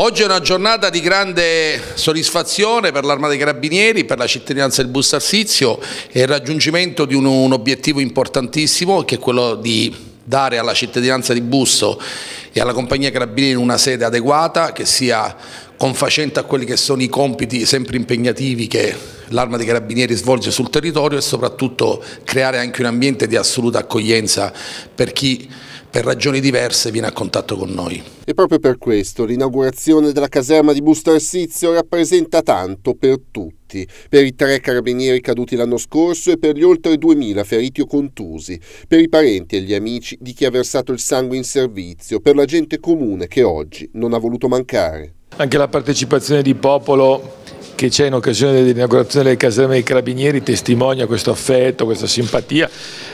Oggi è una giornata di grande soddisfazione per l'Arma dei Carabinieri, per la cittadinanza del Bustarsizio e il raggiungimento di un, un, obiettivo importantissimo che è quello di dare alla cittadinanza di Busto e alla compagnia Carabinieri una sede adeguata che sia confacente a quelli che sono i compiti sempre impegnativi che l'arma dei carabinieri svolge sul territorio e soprattutto creare anche un ambiente di assoluta accoglienza per chi per ragioni diverse viene a contatto con noi. E proprio per questo l'inaugurazione della caserma di Busto Arsizio rappresenta tanto per tutti, per i tre carabinieri caduti l'anno scorso e per gli oltre 2000 feriti o contusi, per i parenti e gli amici di chi ha versato il sangue in servizio, per la gente comune che oggi non ha voluto mancare. Anche la partecipazione di popolo che c'è in occasione dell'inaugurazione delle caserme dei Carabinieri testimonia questo affetto, questa simpatia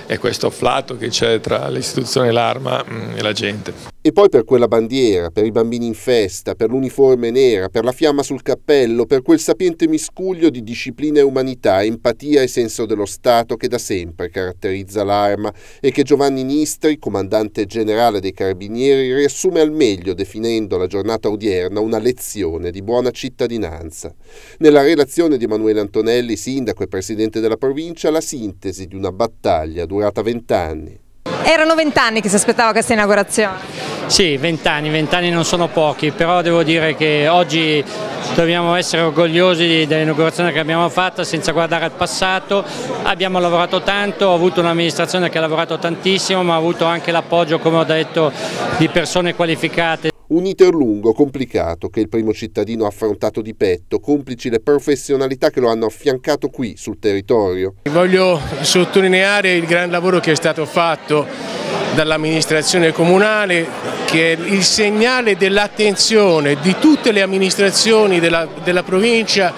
e questo afflato che c'è tra l'istituzione, l'arma mm, e la gente. E poi per quella bandiera, per i bambini in festa, per l'uniforme nera, per la fiamma sul cappello, per quel sapiente miscuglio di disciplina e umanità, empatia e senso dello Stato che da sempre caratterizza l'arma e che Giovanni Nistri, comandante generale dei Carabinieri, riassume al meglio definendo la giornata odierna una lezione di buona cittadinanza. Nella relazione di Emanuele Antonelli, sindaco e presidente della provincia, la sintesi di una battaglia durata vent'anni. Erano vent'anni che si aspettava questa inaugurazione. Sì, vent'anni, vent'anni non sono pochi, però devo dire che oggi dobbiamo essere orgogliosi dell'inaugurazione che abbiamo fatto senza guardare al passato, abbiamo lavorato tanto, ho avuto un'amministrazione che ha lavorato tantissimo ma ha avuto anche l'appoggio, come ho detto, di persone qualificate. Un iter lungo, complicato, che il primo cittadino ha affrontato di petto, complici le professionalità che lo hanno affiancato qui sul territorio. Voglio sottolineare il gran lavoro che è stato fatto dall'amministrazione comunale che è il segnale dell'attenzione di tutte le amministrazioni della, della provincia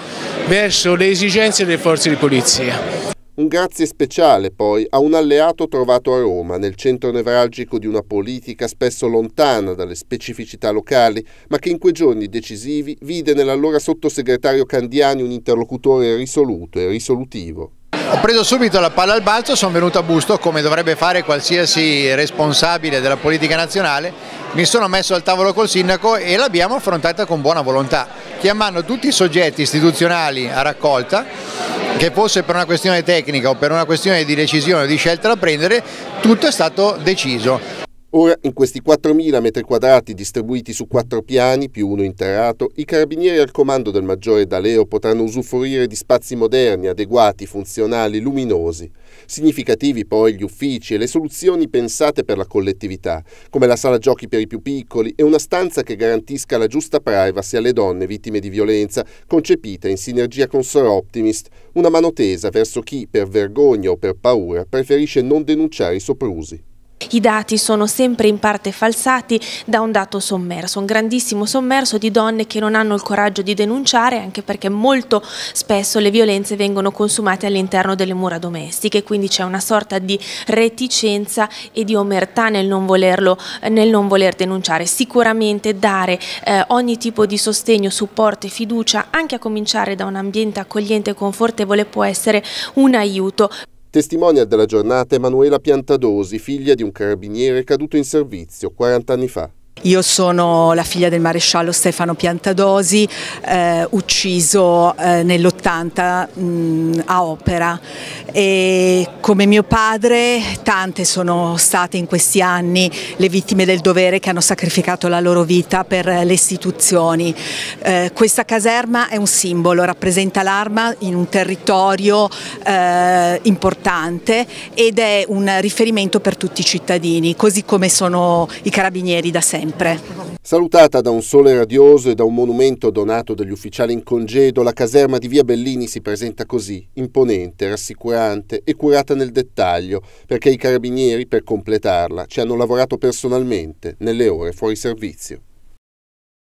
verso le esigenze delle forze di polizia. Un grazie speciale poi a un alleato trovato a Roma, nel centro nevralgico di una politica spesso lontana dalle specificità locali, ma che in quei giorni decisivi vide nell'allora sottosegretario Candiani un interlocutore risoluto e risolutivo. Ho preso subito la palla al balzo, sono venuto a busto come dovrebbe fare qualsiasi responsabile della politica nazionale, mi sono messo al tavolo col sindaco e l'abbiamo affrontata con buona volontà, chiamando tutti i soggetti istituzionali a raccolta che fosse per una questione tecnica o per una questione di decisione o di scelta da prendere, tutto è stato deciso. Ora, in questi 4.000 metri quadrati distribuiti su quattro piani, più uno interrato, i carabinieri al comando del maggiore D'Aleo potranno usufruire di spazi moderni, adeguati, funzionali, luminosi. Significativi poi gli uffici e le soluzioni pensate per la collettività, come la sala giochi per i più piccoli e una stanza che garantisca la giusta privacy alle donne vittime di violenza, concepita in sinergia con Sor Optimist, una mano tesa verso chi, per vergogna o per paura, preferisce non denunciare i soprusi. I dati sono sempre in parte falsati da un dato sommerso, un grandissimo sommerso di donne che non hanno il coraggio di denunciare anche perché molto spesso le violenze vengono consumate all'interno delle mura domestiche, quindi c'è una sorta di reticenza e di omertà nel non, volerlo, nel non voler denunciare. Sicuramente dare eh, ogni tipo di sostegno, supporto e fiducia, anche a cominciare da un ambiente accogliente e confortevole, può essere un aiuto. Testimonia della giornata Emanuela Piantadosi, figlia di un carabiniere caduto in servizio 40 anni fa. Io sono la figlia del maresciallo Stefano Piantadosi, eh, ucciso eh, nell'80 mm, a opera e come mio padre tante sono state in questi anni le vittime del dovere che hanno sacrificato la loro vita per le istituzioni. Eh, questa caserma è un simbolo, rappresenta l'arma in un territorio eh, importante ed è un riferimento per tutti i cittadini, così come sono i carabinieri da sempre sempre. Salutata da un sole radioso e da un monumento donato dagli ufficiali in congedo, la caserma di via Bellini si presenta così, imponente, rassicurante e curata nel dettaglio, perché i carabinieri, per completarla, ci hanno lavorato personalmente nelle ore fuori servizio.